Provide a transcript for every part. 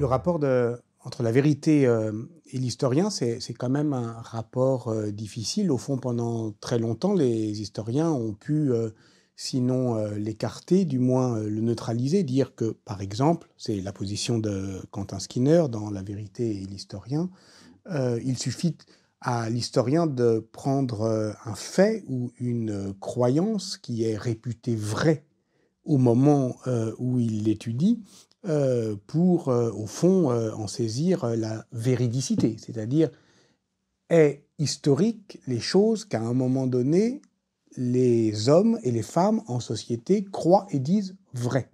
le rapport entre la vérité euh, et l'historien, c'est quand même un rapport euh, difficile. Au fond, pendant très longtemps, les historiens ont pu, euh, sinon l'écarter, du moins le neutraliser, dire que, par exemple, c'est la position de Quentin Skinner dans La vérité et l'historien, il suffit à l'historien de prendre un fait ou une croyance qui est réputée vraie au moment où il l'étudie euh, pour, euh, au fond, euh, en saisir la véridicité, c'est-à-dire est historique les choses qu'à un moment donné, les hommes et les femmes en société croient et disent vraies.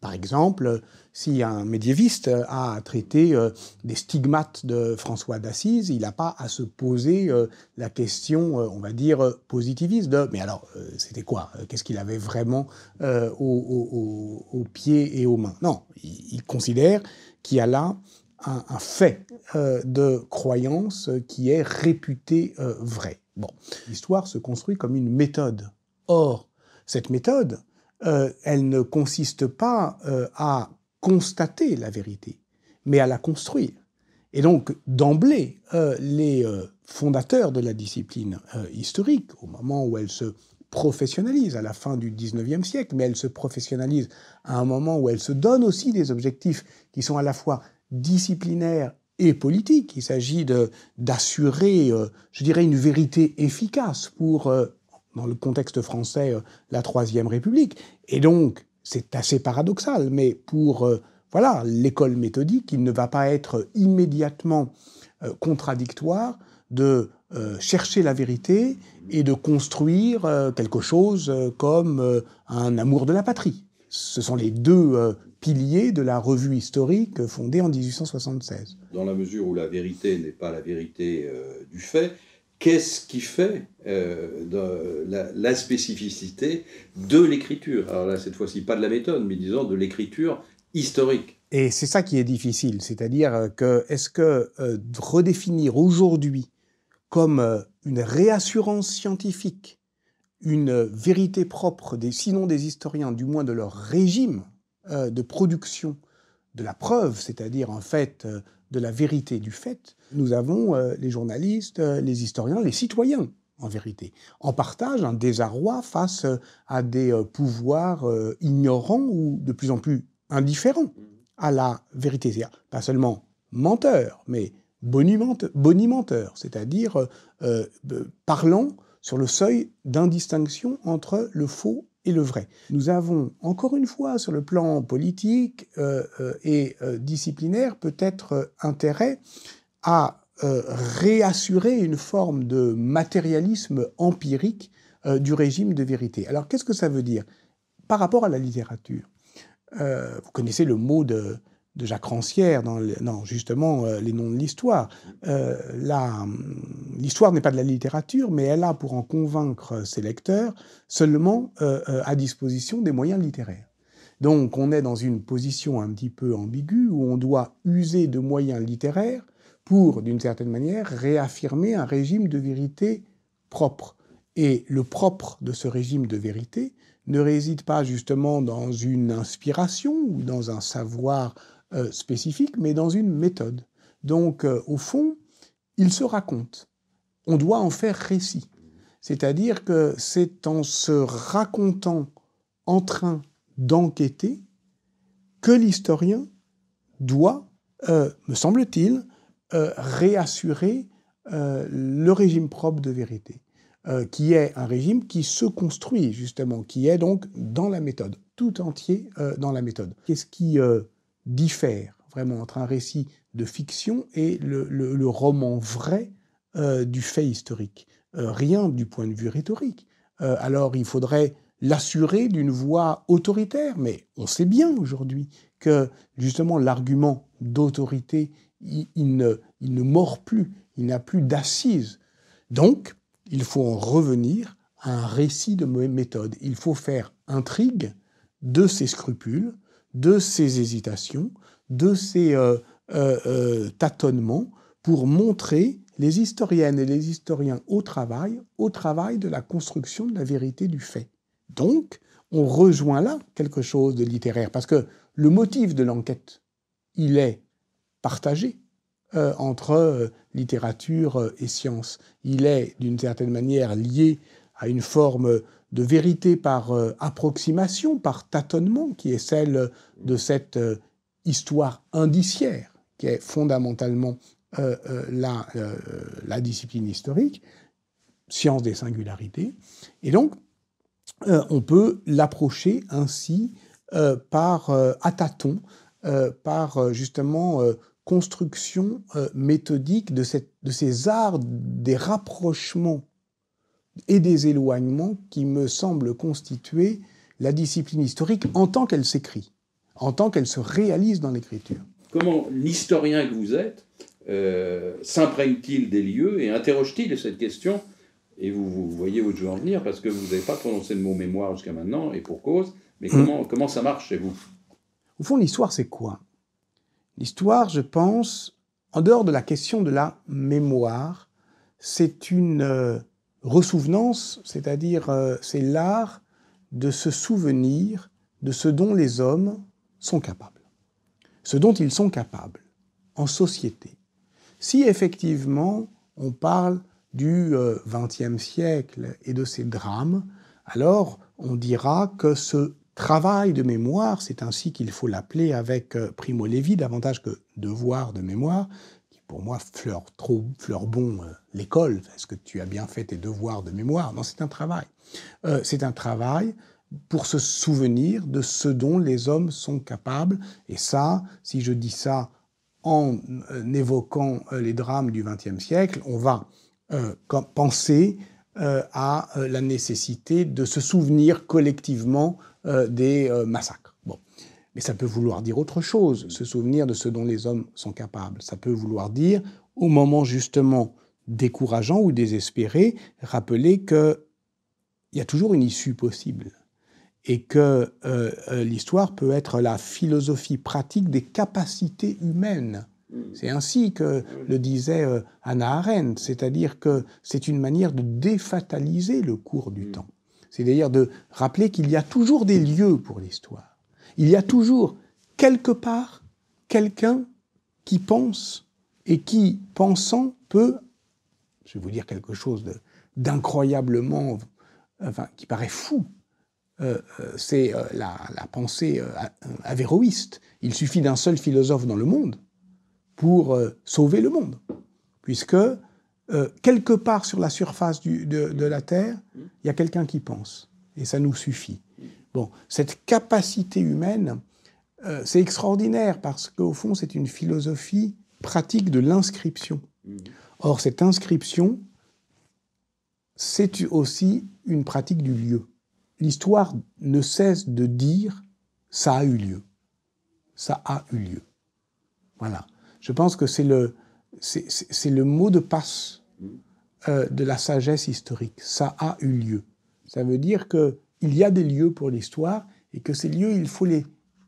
Par exemple, si un médiéviste a traité euh, des stigmates de François d'Assise, il n'a pas à se poser euh, la question, euh, on va dire, positiviste de mais alors, c'était quoi Qu'est-ce qu'il avait vraiment aux, pieds et aux mains Non, il, considère qu'il y a là un, un fait de croyance qui est réputé vrai. Bon, l'histoire se construit comme une méthode. Or, cette méthode, euh, elle ne consiste pas euh, à constater la vérité, mais à la construire. Et donc, d'emblée, euh, les fondateurs de la discipline historique, au moment où elle se professionnalise à la fin du 19e siècle, mais elle se professionnalise à un moment où elle se donne aussi des objectifs qui sont à la fois disciplinaires et politiques. Il s'agit d'assurer, je dirais, une vérité efficace pour dans le contexte français, euh, la Troisième République. Et donc, c'est assez paradoxal, mais pour euh, voilà l'école méthodique, il ne va pas être immédiatement euh, contradictoire de chercher la vérité et de construire quelque chose comme un amour de la patrie. Ce sont les deux piliers de la revue historique fondée en 1876. Dans la mesure où la vérité n'est pas la vérité du fait, qu'est-ce qui fait euh, la, spécificité de l'écriture Alors là, cette fois-ci, pas de la méthode, mais disons de l'écriture historique. Et c'est ça qui est difficile, c'est-à-dire euh, que est-ce que euh, redéfinir aujourd'hui comme une réassurance scientifique, une vérité propre, sinon des historiens, du moins de leur régime de production de la preuve, c'est-à-dire en fait de la vérité du fait, nous avons euh, les journalistes, euh, les historiens, les citoyens, en vérité, en partage un désarroi face euh, à des pouvoirs ignorants ou de plus en plus indifférents à la vérité. C'est-à-dire pas seulement menteurs, mais bonimenteurs, c'est-à-dire parlant sur le seuil d'indistinction entre le faux et le vrai. Nous avons, encore une fois, sur le plan politique euh, euh, et euh, disciplinaire, peut-être intérêt à réassurer une forme de matérialisme empirique du régime de vérité. Alors qu'est-ce que ça veut dire par rapport à la littérature Vous connaissez le mot de, de Jacques Rancière dans, justement Les noms de l'histoire l'histoire n'est pas de la littérature, mais elle a pour en convaincre ses lecteurs seulement euh, euh, à disposition des moyens littéraires. Donc on est dans une position un petit peu ambiguë où on doit user de moyens littéraires pour, d'une certaine manière, réaffirmer un régime de vérité propre. Et le propre de ce régime de vérité ne réside pas justement dans une inspiration ou dans un savoir euh, spécifique, mais dans une méthode. Donc, au fond, il se raconte on doit en faire récit. C'est-à-dire que c'est en se racontant en train d'enquêter que l'historien doit, euh, me semble-t-il, euh, réassurer euh, le régime propre de vérité, qui est un régime qui se construit justement, qui est donc dans la méthode, tout entier dans la méthode. Qu'est-ce qui diffère vraiment entre un récit de fiction et le roman vrai euh, du fait historique, euh, rien du point de vue rhétorique. Euh, alors il faudrait l'assurer d'une voix autoritaire, mais on sait bien aujourd'hui que justement l'argument d'autorité, il, ne, il ne mord plus, il n'a plus d'assise. Donc il faut en revenir à un récit de méthode. Il faut faire intrigue de ses scrupules, de ses hésitations, de ses tâtonnements pour montrer les historiennes et les historiens au travail, au travail de la construction de la vérité du fait. Donc, on rejoint là quelque chose de littéraire, parce que le motif de l'enquête, il est partagé euh, entre euh, littérature euh, et science. Il est, d'une certaine manière, lié à une forme de vérité par approximation, par tâtonnement, qui est celle de cette histoire indiciaire, qui est fondamentalement euh, euh, euh, la, discipline historique, science des singularités. Et donc, on peut l'approcher ainsi par à tâtons, par justement construction méthodique de, de ces arts des rapprochements et des éloignements qui me semblent constituer la discipline historique en tant qu'elle s'écrit, en tant qu'elle se réalise dans l'écriture. Comment l'historien que vous êtes euh, s'imprègne-t-il des lieux et interroge-t-il cette question Et vous, vous voyez votre veux en venir parce que vous n'avez pas prononcé le mot mémoire jusqu'à maintenant et pour cause. Mais mm. comment, comment ça marche chez vous Au fond, l'histoire, c'est quoi L'histoire, je pense, en dehors de la question de la mémoire, c'est une resouvenance, ressouvenance, c'est-à-dire euh, c'est l'art de se souvenir de ce dont les hommes sont capables, ce dont ils sont capables en société, si effectivement on parle du XXe euh, siècle et de ses drames, alors on dira que ce travail de mémoire, c'est ainsi qu'il faut l'appeler avec euh, Primo Levi, davantage que devoir de mémoire, qui pour moi fleure trop, fleure bon euh, l'école, est-ce que tu as bien fait tes devoirs de mémoire Non, c'est un travail. c'est un travail pour se souvenir de ce dont les hommes sont capables, et ça, si je dis ça en euh, évoquant euh, les drames du XXe siècle, on va euh, penser à la nécessité de se souvenir collectivement des massacres. Mais ça peut vouloir dire autre chose, se souvenir de ce dont les hommes sont capables. Ça peut vouloir dire, au moment justement décourageant ou désespéré, rappeler qu'il y a toujours une issue possible et que euh, euh, l'histoire peut être la philosophie pratique des capacités humaines. Mm. C'est ainsi que le disait euh, Anna Hannah Arendt, c'est-à-dire que c'est une manière de défataliser le cours du mm. temps. C'est-à-dire de rappeler qu'il y a toujours des lieux pour l'histoire. Il y a toujours quelque part quelqu'un qui pense et qui, pensant, peut, je vais vous dire quelque chose d'incroyablement, enfin, qui paraît fou, euh, euh, c'est euh, la, pensée avéroïste. Il suffit d'un seul philosophe dans le monde pour sauver le monde, puisque quelque part sur la surface de, la Terre, il y a quelqu'un qui pense. Et ça nous suffit. Bon, cette capacité humaine, c'est extraordinaire parce qu'au fond, c'est une philosophie pratique de l'inscription. Or, cette inscription, c'est aussi une pratique du lieu l'histoire ne cesse de dire ça a eu lieu. Ça a eu lieu. Voilà. Je pense que c'est le, c'est, le mot de passe euh, de la sagesse historique. Ça a eu lieu. Ça veut dire qu'il y a des lieux pour l'histoire et que ces lieux, il faut les,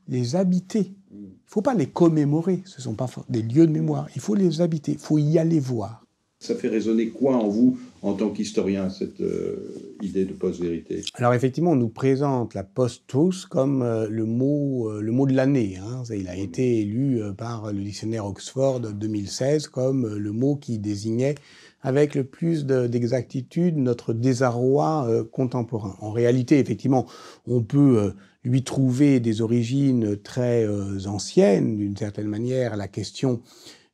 les habiter. Il ne faut pas les commémorer. Ce ne sont pas des lieux de mémoire. Il faut les habiter. Il faut y aller voir. Ça fait résonner quoi en vous en tant qu'historien, cette euh, idée de post-vérité Alors effectivement, on nous présente la post-truth comme euh, le, mot, euh, le mot de l'année. Hein. Il a été élu par le dictionnaire Oxford 2016 comme le mot qui désignait avec le plus d'exactitude notre désarroi contemporain. En réalité, effectivement, on peut lui trouver des origines très anciennes, d'une certaine manière, la question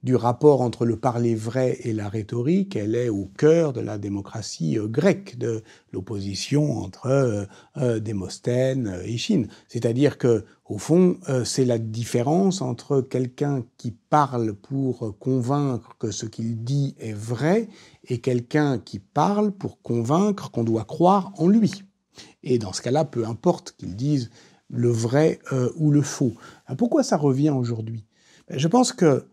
du rapport entre le parler vrai et la rhétorique, elle est au cœur de la démocratie euh, grecque, de l'opposition entre euh, euh, Démosthène et Chine. C'est-à-dire que, au fond, c'est la différence entre quelqu'un qui parle pour convaincre que ce qu'il dit est vrai et quelqu'un qui parle pour convaincre qu'on doit croire en lui. Et dans ce cas-là, peu importe qu'il dise le vrai ou le faux. Ah, pourquoi ça revient aujourd'hui ben, Je pense que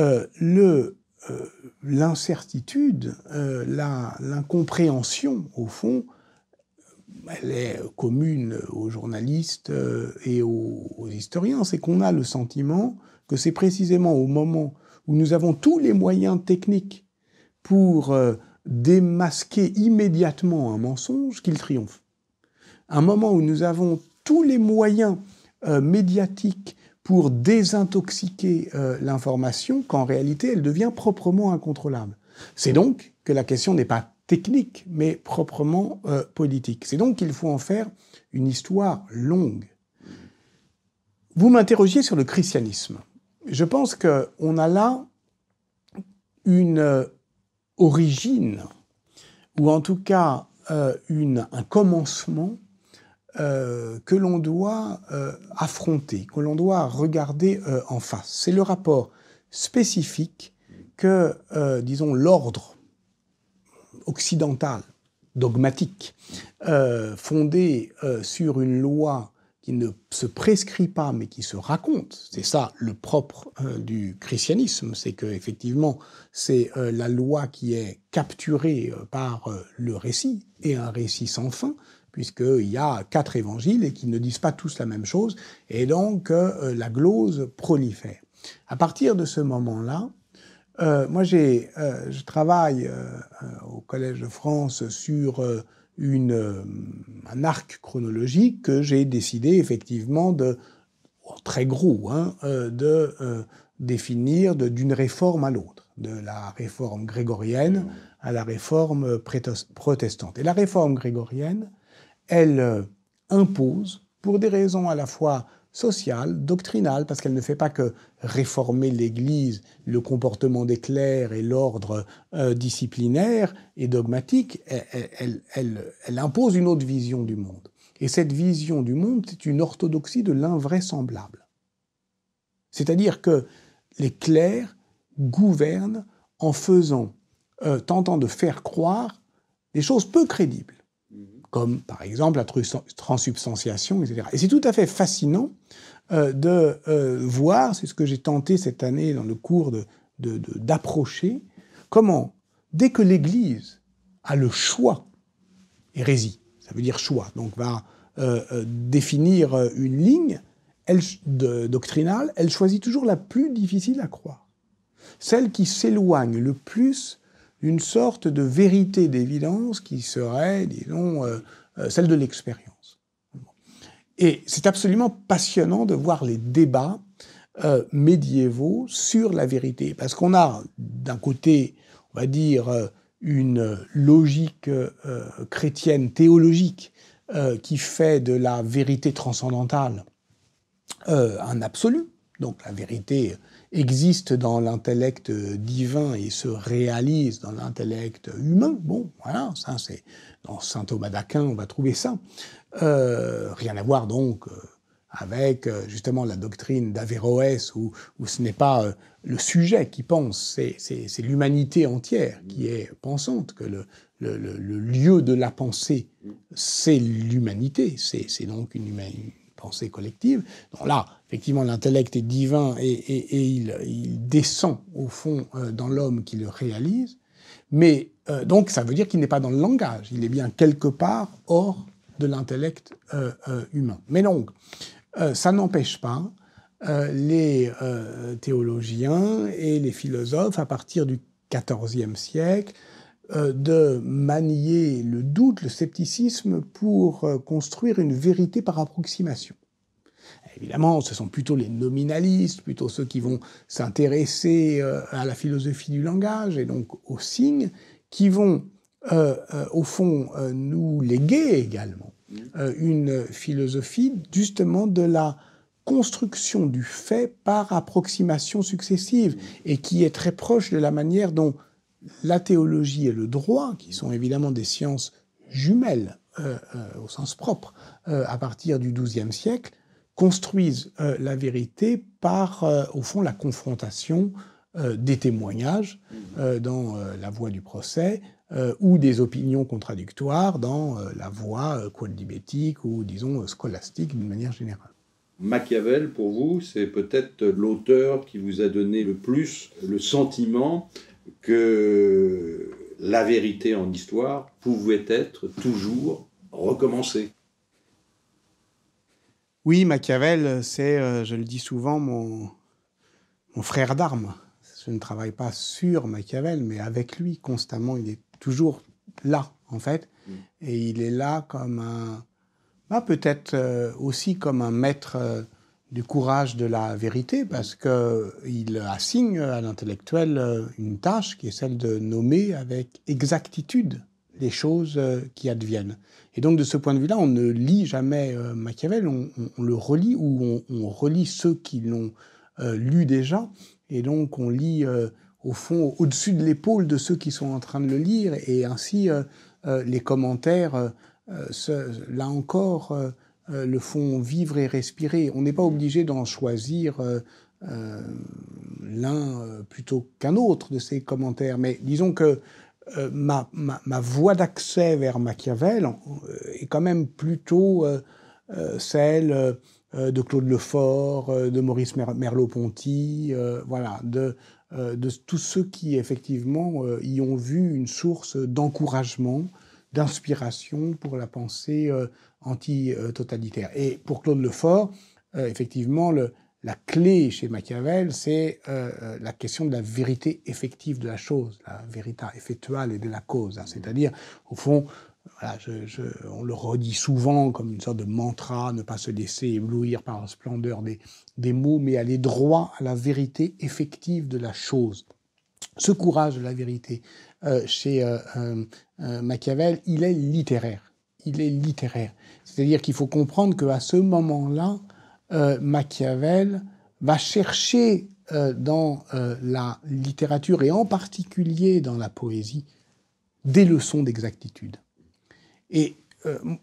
euh, le euh, l'incertitude, euh, l'incompréhension, au fond, elle est commune aux journalistes et aux, historiens, c'est qu'on a le sentiment que c'est précisément au moment où nous avons tous les moyens techniques pour démasquer immédiatement un mensonge qu'il triomphe. Un moment où nous avons tous les moyens médiatiques pour désintoxiquer euh, l'information qu'en réalité elle devient proprement incontrôlable. C'est donc que la question n'est pas technique, mais proprement euh, politique. C'est donc qu'il faut en faire une histoire longue. Vous m'interrogiez sur le christianisme. Je pense qu'on a là une euh, origine, ou en tout cas une, un commencement euh, que l'on doit euh, affronter, que l'on doit regarder euh, en face. C'est le rapport spécifique que, disons, l'ordre occidental, dogmatique, fondé sur une loi qui ne se prescrit pas mais qui se raconte. C'est ça le propre du christianisme, c'est que effectivement c'est la loi qui est capturée par le récit et un récit sans fin puisqu'il y a quatre évangiles et qu'ils ne disent pas tous la même chose, et donc euh, la glose prolifère. À partir de ce moment-là, euh, moi j'ai, euh, je travaille au Collège de France sur une, un arc chronologique que j'ai décidé effectivement de, très gros, hein, de définir d'une réforme à l'autre, de la réforme grégorienne à la réforme protestante. Et la réforme grégorienne, elle euh, impose, pour des raisons à la fois sociales, doctrinales, parce qu'elle ne fait pas que réformer l'Église, le comportement des clercs et l'ordre euh, disciplinaire et dogmatique, e-, e-, elle, impose une autre vision du monde. Et cette vision du monde, c'est une orthodoxie de l'invraisemblable. C'est-à-dire que les clercs gouvernent en faisant, euh, tentant de faire croire des choses peu crédibles comme par exemple la transsubstantiation, etc. Et c'est tout à fait fascinant euh, de euh, voir, c'est ce que j'ai tenté cette année dans le cours d'approcher, de, comment, dès que l'Église a le choix, hérésie, ça veut dire choix, donc va euh, définir une ligne doctrinale, elle choisit toujours la plus difficile à croire, celle qui s'éloigne le plus une sorte de vérité d'évidence qui serait, disons, euh, euh, celle de l'expérience. Et c'est absolument passionnant de voir les débats euh, médiévaux sur la vérité, parce qu'on a d'un côté, on va dire, une logique chrétienne théologique qui fait de la vérité transcendantale un absolu, donc la vérité existe dans l'intellect divin et se réalise dans l'intellect humain, bon, voilà, ça c'est dans saint Thomas d'Aquin, on va trouver ça. Euh, rien à voir donc euh, avec euh, justement la doctrine d'Averroès où, ce n'est pas le sujet qui pense, c'est, l'humanité entière qui est pensante, que le, lieu de la pensée, c'est l'humanité, c'est donc une humanité pensée collective. là, effectivement, l'intellect est divin et, il, descend au fond euh, dans l'homme qui le réalise. Mais euh, donc ça veut dire qu'il n'est pas dans le langage, il est bien quelque part hors de l'intellect euh, humain. Mais donc, ça n'empêche pas les théologiens et les philosophes à partir du XIVe siècle euh, de manier le doute, le scepticisme pour euh, construire une vérité par approximation. Évidemment, ce sont plutôt les nominalistes, plutôt ceux qui vont s'intéresser euh, à la philosophie du langage et donc aux signes, qui vont, au fond, nous léguer également une philosophie justement de la construction du fait par approximation successive et qui est très proche de la manière dont la théologie et le droit, qui sont évidemment des sciences jumelles euh, euh, au sens propre, euh, à partir du XIIe siècle, construisent la vérité par, au fond, la confrontation des témoignages dans la voie du procès ou des opinions contradictoires dans la voie quodlibétique ou, disons, scolastique d'une manière générale. Machiavel, pour vous, c'est peut-être l'auteur qui vous a donné le plus le sentiment que la vérité en histoire pouvait être toujours recommencée. Oui, Machiavel, c'est, euh, je le dis souvent, mon, mon frère d'armes. Je ne travaille pas sur Machiavel, mais avec lui, constamment, il est toujours là, en fait. Mm. Et il est là comme un... Bah, peut-être euh, aussi comme un maître euh, du courage de la vérité parce qu'il assigne à l'intellectuel euh, une tâche qui est celle de nommer avec exactitude les choses euh, qui adviennent. Et donc de ce point de vue-là, on ne lit jamais euh, Machiavel, on, le relit ou on, relit ceux qui l'ont lu déjà. Et donc on lit au fond au-dessus de l'épaule de ceux qui sont en train de le lire. Et ainsi, les commentaires, là encore, euh, le font vivre et respirer. On n'est pas obligé d'en choisir euh, euh, l'un plutôt qu'un autre de ces commentaires. Mais disons que ma, voie d'accès vers Machiavel est quand même plutôt celle de Claude Lefort, de Maurice Merleau-Ponty, voilà, de, tous ceux qui effectivement y ont vu une source d'encouragement, d'inspiration pour la pensée anti-totalitaire. Et pour Claude Lefort, euh, effectivement, la clé chez Machiavel, c'est euh, euh, la question de la vérité effective de la chose, la vérité effectuelle et de la cause. Hein. C'est-à-dire, au fond, on le redit souvent comme une sorte de mantra, ne pas se laisser éblouir par la splendeur des, mots, mais aller droit à la vérité effective de la chose. Ce courage de la vérité chez Machiavel, il est littéraire. Il est littéraire. C'est-à-dire qu'il faut comprendre qu'à ce moment-là, euh, Machiavel va chercher euh, dans euh, la littérature et en particulier dans la poésie des leçons d'exactitude. Et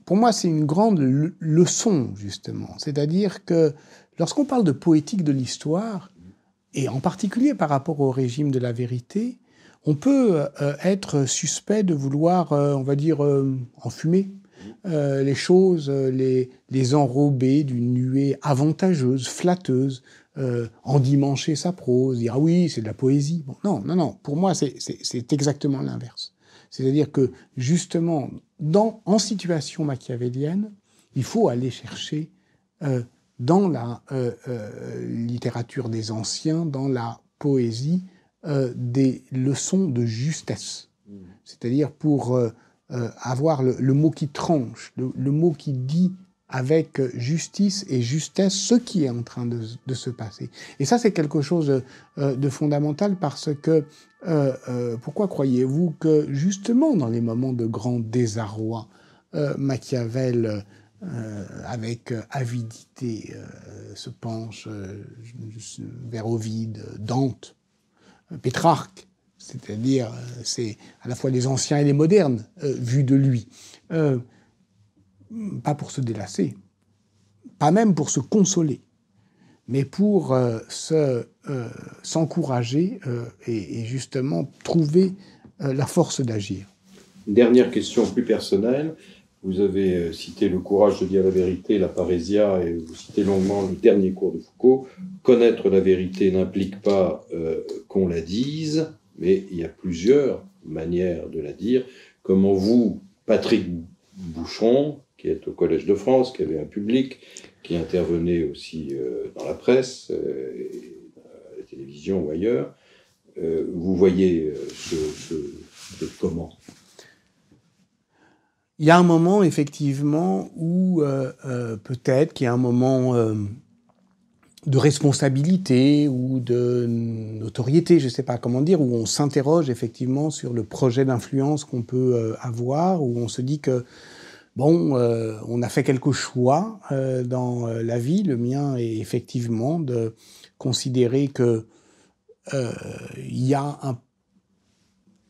pour moi, c'est une grande leçon, justement. C'est-à-dire que lorsqu'on parle de poétique de l'histoire, et en particulier par rapport au régime de la vérité, on peut être suspect de vouloir, on va dire, enfumer euh, les choses, euh, les, enrober d'une nuée avantageuse, flatteuse, euh, endimancher sa prose, dire ah oui, c'est de la poésie. Bon, non, non, non, pour moi, c'est exactement l'inverse. C'est-à-dire que justement, dans, en situation machiavélienne, il faut aller chercher dans la littérature des anciens, dans la poésie, des leçons de justesse. Mmh. C'est-à-dire pour euh, avoir le, mot qui tranche, le, mot qui dit avec justice et justesse ce qui est en train de, se passer. Et ça, c'est quelque chose euh, de fondamental parce que euh, pourquoi croyez-vous que justement dans les moments de grand désarroi, Machiavel avec avidité se penche vers Ovid, Dante, Pétrarque, c'est-à-dire euh, c'est à la fois les anciens et les modernes euh, vus de lui. Euh, pas pour se délasser, pas même pour se consoler, mais pour se, s'encourager et, justement trouver la force d'agir. Dernière question plus personnelle. Vous avez cité le courage de dire la vérité, la parésia, et vous citez longuement le dernier cours de Foucault. Connaître la vérité n'implique pas qu'on la dise. Mais il y a plusieurs manières de la dire. Comment vous, Patrick Bouchon, qui est au Collège de France, qui avait un public, qui intervenait aussi euh, dans la presse, à euh, euh, la télévision ou ailleurs, vous voyez ce, ce comment Il y a un moment, effectivement, où peut-être qu'il y a un moment de responsabilité ou de notoriété, je ne sais pas comment dire, où on s'interroge effectivement sur le projet d'influence qu'on peut euh, avoir, où on se dit que, bon, euh, on a fait quelques choix euh, dans la vie. Le mien est effectivement de considérer que il y a un,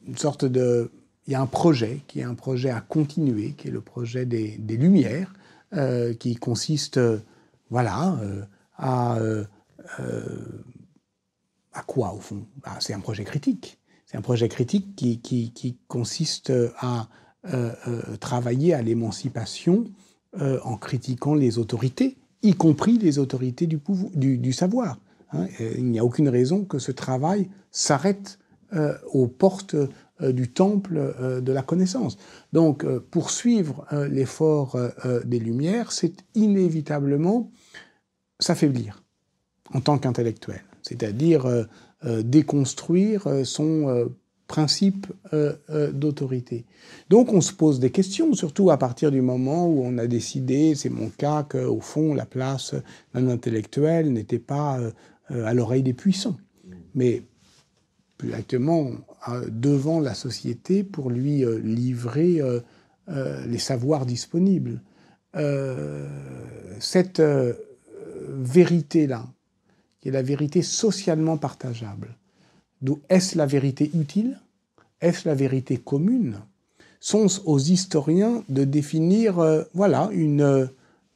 une sorte de... Il y a un projet qui est un projet à continuer, qui est le projet des, des Lumières, qui consiste, voilà euh, euh, à, quoi au fond bah, C'est un projet critique. C'est un projet critique qui, consiste à euh, travailler à l'émancipation en critiquant les autorités, y compris les autorités du, du, savoir. Hein. il n'y a aucune raison que ce travail s'arrête aux portes du temple de la connaissance. Donc poursuivre l'effort des Lumières, c'est inévitablement s'affaiblir en tant qu'intellectuel, c'est-à-dire euh, euh, déconstruire euh, son principe d'autorité. Donc on se pose des questions, surtout à partir du moment où on a décidé, c'est mon cas, qu'au fond, la place d'un intellectuel n'était pas à l'oreille des puissants, mais plus exactement devant la société pour lui livrer les savoirs disponibles. cette vérité-là, qui est la vérité socialement partageable, d'où est-ce la vérité utile Est-ce la vérité commune sont aux historiens de définir euh, voilà, une euh,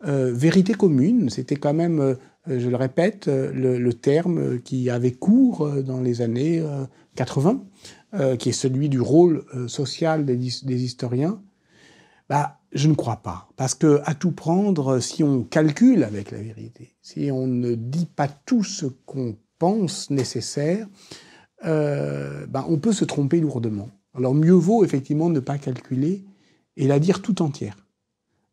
euh, vérité commune. C'était quand même, je le répète, le, terme qui avait cours dans les années 80, qui est celui du rôle social des, historiens. Bah, je ne crois pas. Parce que, à tout prendre, si on calcule avec la vérité, si on ne dit pas tout ce qu'on pense nécessaire, euh, ben, on peut se tromper lourdement. Alors, mieux vaut effectivement ne pas calculer et la dire tout entière,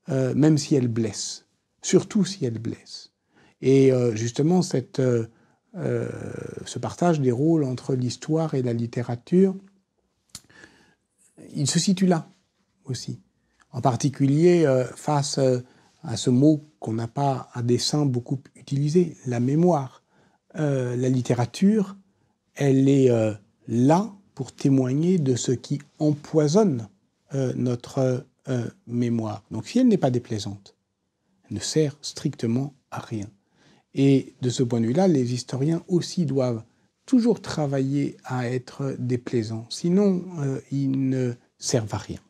euh, même si elle blesse, surtout si elle blesse. Et euh, justement, ce partage des rôles entre l'histoire et la littérature, il se situe là aussi en particulier euh, face euh, à ce mot qu'on n'a pas à dessein beaucoup utilisé, la mémoire. Euh, la littérature, elle est là pour témoigner de ce qui empoisonne notre mémoire. Donc si elle n'est pas déplaisante, elle ne sert strictement à rien. Et de ce point de vue-là, les historiens aussi doivent toujours travailler à être déplaisants, sinon ils ne servent à rien.